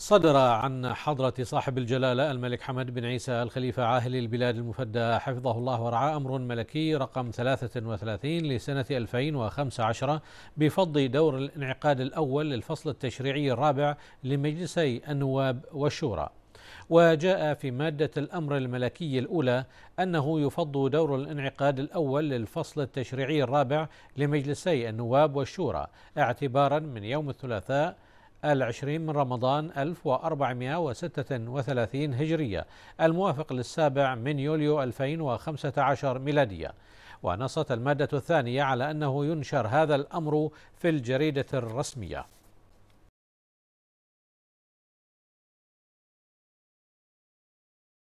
صدر عن حضرة صاحب الجلالة الملك حمد بن عيسى الخليفة عاهل البلاد المفدى حفظه الله ورعاه أمر ملكي رقم 33 لسنة 2015 بفض دور الانعقاد الأول للفصل التشريعي الرابع لمجلسي النواب والشورى وجاء في مادة الأمر الملكي الأولى أنه يفض دور الانعقاد الأول للفصل التشريعي الرابع لمجلسي النواب والشورى اعتبارا من يوم الثلاثاء العشرين من رمضان 1436 هجرية الموافق للسابع من يوليو 2015 ميلادية ونصت المادة الثانية على أنه ينشر هذا الأمر في الجريدة الرسمية